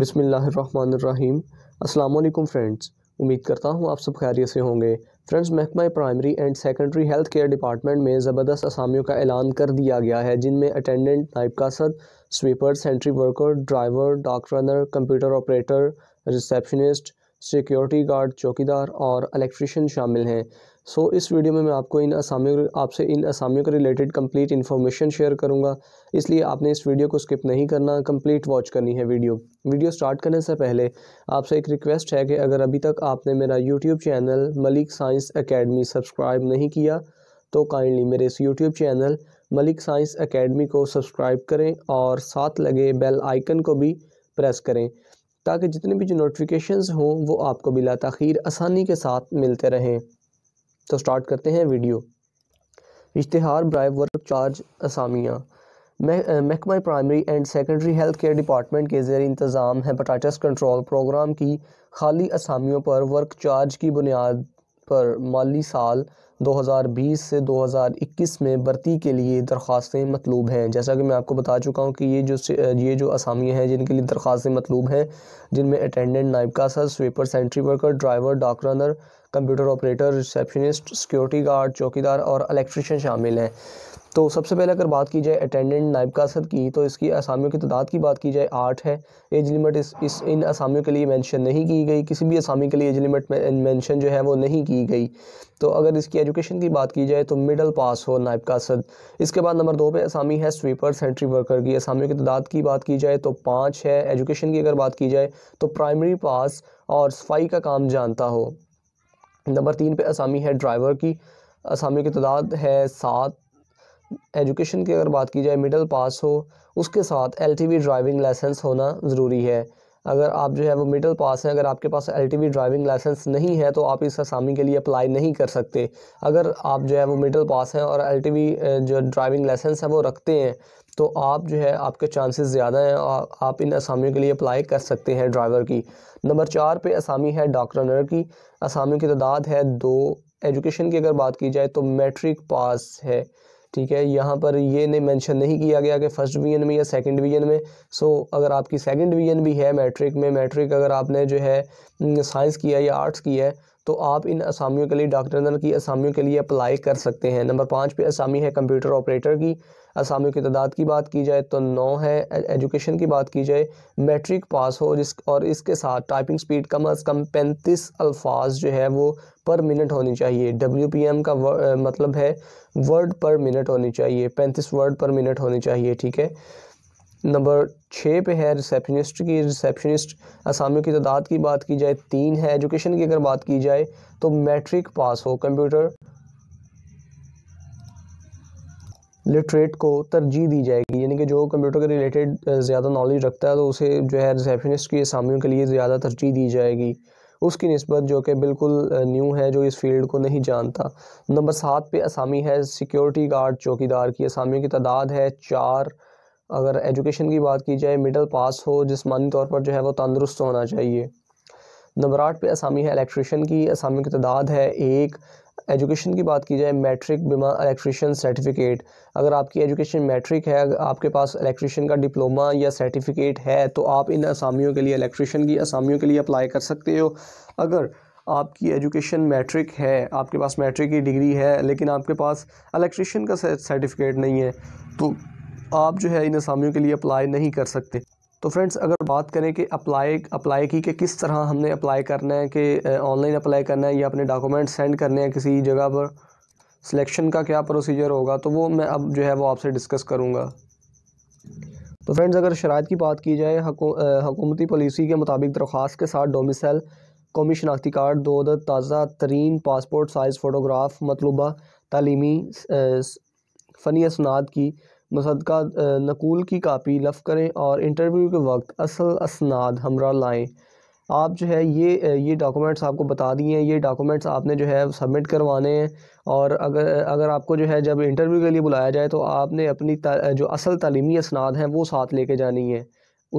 बिसमीम् अल्लाम फ्रेंड्स उम्मीद करता हूँ आप सब खैरियत से होंगे फ्रेंड्स महकमा primary and secondary health care department में ज़बरदस्त असामियों का ऐलान कर दिया गया है जिनमें अटेंडेंट नाइब कासद sweeper sentry worker driver dak runner computer operator receptionist security guard चौकीदार और इलेक्ट्रिशियन शामिल हैं सो इस वीडियो में मैं आपको इन असामियों आपसे इन असामियों के रिलेटेड कंप्लीट इन्फॉर्मेशन शेयर करूंगा इसलिए आपने इस वीडियो को स्किप नहीं करना कंप्लीट वॉच करनी है वीडियो वीडियो स्टार्ट करने से पहले आपसे एक रिक्वेस्ट है कि अगर अभी तक आपने मेरा YouTube channel Malik science academy subscribe नहीं किया तो काइंडली मेरे इस YouTube channel Malik science academy को सब्सक्राइब करें और साथ लगे बेल आइकन को भी प्रेस करें ताकि जितने भी जो नोटिफिकेशंस हों वो आपको बिला तखीर आसानी के साथ मिलते रहें तो स्टार्ट करते हैं वीडियो इश्तहार ब्राय वर्क चार्ज असामियाँ महकमा primary and secondary health care department के जेर इंतज़ाम हेपाटाइटस कंट्रोल प्रोग्राम की खाली असामियों पर वर्क चार्ज की बुनियाद पर माली साल 2020 से 2021 में भर्ती के लिए दरख्वास्तें मतलूब हैं जैसा कि मैं आपको बता चुका हूं कि ये जो ये जो असामियाँ हैं जिनके लिए दरख्वास्तें मतलूब हैं जिनमें अटेंडेंट नायब सर sweeper sentry worker driver doctor runner computer operator receptionist security guard चौकीदार और इलेक्ट्रिशियन शामिल हैं तो सबसे पहले अगर बात की जाए अटेंडेंट नायब कासद की तो इसकी असामियों की तादाद की बात की जाए आठ है एज लिमिट इस, इस इन असामियों के लिए मेंशन नहीं की गई किसी भी असामी के लिए एज लिमिट मेंशन जो है वो नहीं की गई तो अगर इसकी एजुकेशन की बात की जाए तो मिडल पास हो नायब कासद इसके बाद नंबर दो पे असामी है स्वीपर सेंट्री वर्कर की असामियों की तादाद की बात की जाए तो पाँच है एजुकेशन की अगर बात की जाए तो प्राइमरी पास और सफाई का काम जानता हो नंबर तीन पे असामी है ड्राइवर की असामियों की तादाद है सात एजुकेशन की अगर बात की जाए मिडल पास हो उसके साथ एलटीवी ड्राइविंग लाइसेंस होना ज़रूरी है अगर आप जो है वो मिडिल पास हैं अगर आपके पास एल ड्राइविंग लाइसेंस नहीं है तो आप इस असामी के लिए अप्लाई नहीं कर सकते अगर आप जो है वो मिडिल पास हैं और एल जो ड्राइविंग लाइसेंस है वो रखते हैं तो आप जो है आपके चांसेस ज़्यादा हैं और आप इन असामियों के लिए अप्लाई कर सकते हैं ड्राइवर की नंबर चार पे असामी है डॉक्टर की असामियों की तादाद है दो एजुकेशन की अगर बात की जाए तो मैट्रिक पास है ठीक है यहाँ पर ये ने मेंशन नहीं किया गया कि फर्स्ट डिवीजन में या सेकंड डिवीजन में सो so, अगर आपकी सेकंड डिवीजन भी है मैट्रिक में मैट्रिक अगर आपने जो है साइंस हम्म, किया या आर्ट्स किया है तो आप इन असामियों के लिए डॉक्टर जनरल की असामियों के लिए अप्लाई कर सकते हैं नंबर पाँच पे असामी है कंप्यूटर ऑपरेटर की असामियों की तादाद की बात की जाए तो नौ है एजुकेशन की बात की जाए मैट्रिक पास हो जिस और इसके साथ टाइपिंग स्पीड कम अज़ कम पैंतीस अल्फाज जो है वो पर मिनट होनी चाहिए डब्ल्यू पी एम का वर, मतलब है वर्ड पर मिनट होनी चाहिए पैंतीस वर्ड पर मिनट होनी चाहिए ठीक है नंबर छः पे है रिसेप्शनिस्ट की रिसेप्शनिस्ट असामियों की तादाद की बात की जाए तीन है एजुकेशन की अगर बात की जाए तो मैट्रिक पास हो कंप्यूटर लिटरेट को तरजीह दी जाएगी यानी कि जो कंप्यूटर के रिलेटेड ज़्यादा नॉलेज रखता है तो उसे जो है रिसेप्शनिस्ट की असामियों के लिए ज़्यादा तरजीह दी जाएगी उसकी नस्बत जो कि बिल्कुल न्यू है जो इस फील्ड को नहीं जानता नंबर सात पे असामी है सिक्योरिटी गार्ड चौकीदार की असामियों की तादाद है चार अगर एजुकेशन की बात की जाए मिडल पास हो जिसमानी तौर पर जो है वो तंदुरुस्त होना चाहिए नंबर आठ पे असामी है इलेक्ट्रिशन की आसामी की तादाद है एक एजुकेशन की बात की जाए मैट्रिक बीमा इलेक्ट्रिशन सर्टिफिकेट अगर आपकी एजुकेशन मैट्रिक है आपके पास इलेक्ट्रिशन का डिप्लोमा या सर्टिफिकेट है तो आप इन असामियों के लिए इलेक्ट्रिशन की असामियों के लिए अप्लाई कर सकते हो अगर आपकी एजुकेशन मैट्रिक है आपके पास मैट्रिक की डिग्री है लेकिन आपके पास इलेक्ट्रिशन का सर्टिफिकेट नहीं है तो आप जो है इन असामियों के लिए अप्लाई नहीं कर सकते तो फ्रेंड्स अगर बात करें कि अप्लाई अप्लाई की कि किस तरह हमने अप्लाई करना है कि ऑनलाइन अप्लाई करना है या अपने डॉक्यूमेंट सेंड करने हैं किसी जगह पर सिलेक्शन का क्या प्रोसीजर होगा तो वो मैं अब जो है वो आपसे डिस्कस करूँगा तो फ्रेंड्स अगर शरात की बात की जाए हकूमती पॉलिसी के मुताबिक दरख्वास्त के साथ डोमिसल कौमी शनाख्ती कार्ड दो ताज़ा तरीन पासपोर्ट साइज़ फ़ोटोग्राफ मतलूबा तलीमी फ़नी असनाद की मुसदा नकूल की कापी लफ करें और इंटरव्यू के वक्त असल असनाद हमरा लाएँ आप जो है ये ये डॉक्यूमेंट्स आपको बता दिए हैं ये डॉक्यूमेंट्स आपने जो है सबमिट करवाने हैं और अगर अगर आपको जो है जब इंटरव्यू के लिए बुलाया जाए तो आपने अपनी जो असल तलीमी असनाद हैं वो साथ लेके जानी है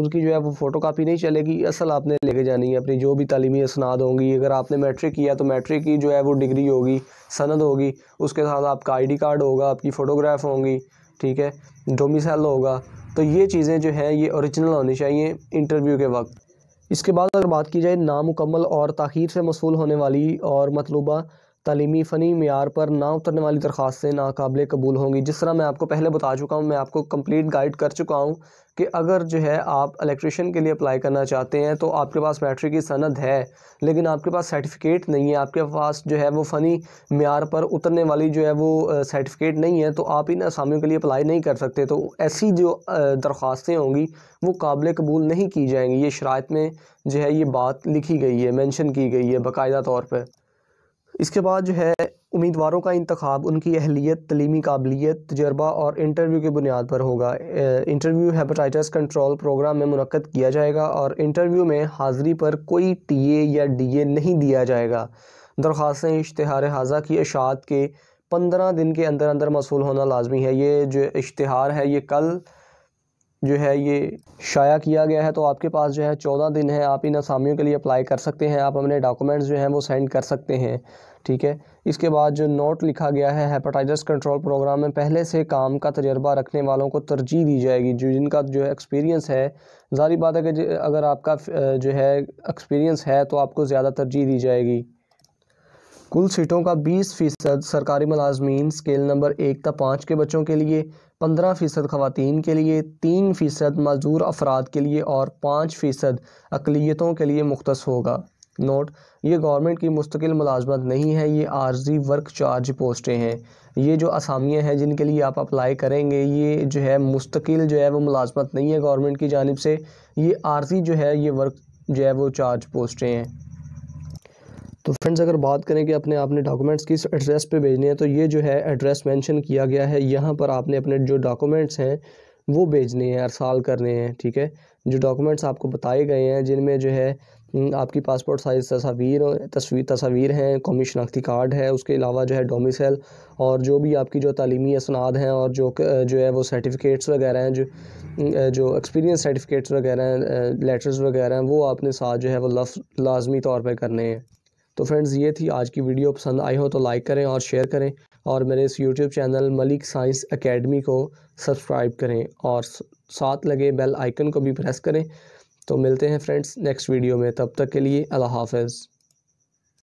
उनकी जो है वो फ़ोटो कापी नहीं चलेगी असल आपने लेके जानी है अपनी जो भी तलीमी असनाद होंगी अगर आपने मैट्रिक किया तो मैट्रिक की जो है वो डिग्री होगी सनद होगी उसके साथ आपका आई कार्ड होगा आपकी फ़ोटोग्राफ होंगी ठीक है डोमिसाइल होगा तो ये चीज़ें जो है ये ओरिजिनल होनी चाहिए इंटरव्यू के वक्त इसके बाद अगर बात की जाए नामुकम्मल और तखीर से मसूल होने वाली और मतलूबा तलीमी फ़नी मैार पर ना उतरने वाली दरख्वास्तें नाकबिल कबूल होंगी जिस तरह मैं आपको पहले बता चुका हूँ मैं आपको कम्प्लीट गाइड कर चुका हूँ कि अगर जो है आप इलेक्ट्रिशन के लिए अप्लाई करना चाहते हैं तो आपके पास मैट्रिक की सनद है लेकिन आपके पास सर्टिफिकेट नहीं है आपके पास जो है वो फ़नी मैार पर उतरने वाली जो है वो सर्टिफिकेट नहीं है तो आप इन असामियों के लिए अप्लाई नहीं कर सकते तो ऐसी जो दरख्वास्तें होंगी वो काबिल कबूल नहीं की जाएंगी ये शरात में जो है ये बात लिखी गई है मैंशन की गई है बाकायदा तौर पर इसके बाद जो है उम्मीदवारों का इंतखब उनकी अहलियत तलीमी काबिलियत तजर्बा और इंटरव्यू की बुनियाद पर होगा इंटरव्यू हेपेटाइटस कंट्रोल प्रोग्राम में मुनद किया जाएगा और इंटरव्यू में हाज़री पर कोई टी ए या डी ए नहीं दिया जाएगा दरख्वास्तें इश्तहार हाजा की अशात के पंद्रह दिन के अंदर अंदर मसूल होना लाजमी है ये जो इश्तहार है ये कल जो है ये शाया किया गया है तो आपके पास जो है चौदह दिन है आप इन असामियों के लिए अप्लाई कर सकते हैं आप अपने डॉक्यूमेंट्स जो हैं वो सेंड कर सकते हैं ठीक है इसके बाद जो नोट लिखा गया है हेपाटाइटिस कंट्रोल प्रोग्राम में पहले से काम का तजर्बा रखने वालों को तरजीह दी जाएगी जो जिनका जो है एक्सपीरियंस है जारी बात है कि अगर आपका जो है एक्सपीरियंस है तो आपको ज़्यादा तरजीह दी जाएगी कुल सीटों का 20 फ़ीसद सरकारी मुलाजमीन स्केल नंबर एक तक पाँच के बच्चों के लिए पंद्रह फ़ीसद खातन के लिए तीन फ़ीसद मजदूर अफराद के लिए और पाँच फ़ीसद अकलीतों के लिए मुख्त होगा नोट ये गवर्नमेंट की मुस्तकिल मुलाजमत नहीं है ये आर्जी वर्क चार्ज पोस्टें हैं ये जो असामियाँ हैं जिनके लिए आप अप्लाई करेंगे ये जो है मुस्तकिल जो है वो मुलाजमत नहीं है गवर्नमेंट की जानब से ये आर्जी जो है ये वर्क जो है वो चार्ज पोस्टें हैं तो फ्रेंड्स अगर बात करें कि अपने आपने डॉक्यूमेंट्स किस एड्रेस पे भेजने हैं तो ये जो है एड्रेस मेंशन किया गया है यहाँ पर आपने अपने जो डॉक्यूमेंट्स हैं वो भेजने हैं अरसाल करने हैं ठीक है जो डॉक्यूमेंट्स आपको बताए गए हैं जिनमें जो है आपकी पासपोर्ट साइज़ तस्वीर तस्वीर तस्वीर हैं कौमी शनाख्ती कार्ड है उसके अलावा जो है डोमिसल और जो भी आपकी जो तलीमी असनाद हैं और जो जो है वो सर्टिफिकेट्स वगैरह हैं जो जो एक्सपीरियंस सर्टिफिकेट्स वगैरह हैं लेटर्स वगैरह हैं वो आपने साथ जो है वो लफ लाजमी तौर पर करने हैं तो फ्रेंड्स ये थी आज की वीडियो पसंद आई हो तो लाइक करें और शेयर करें और मेरे इस YouTube channel Malik science academy को सब्सक्राइब करें और साथ लगे बेल आइकन को भी प्रेस करें तो मिलते हैं फ्रेंड्स नेक्स्ट वीडियो में तब तक के लिए अल्लाह हाफिज़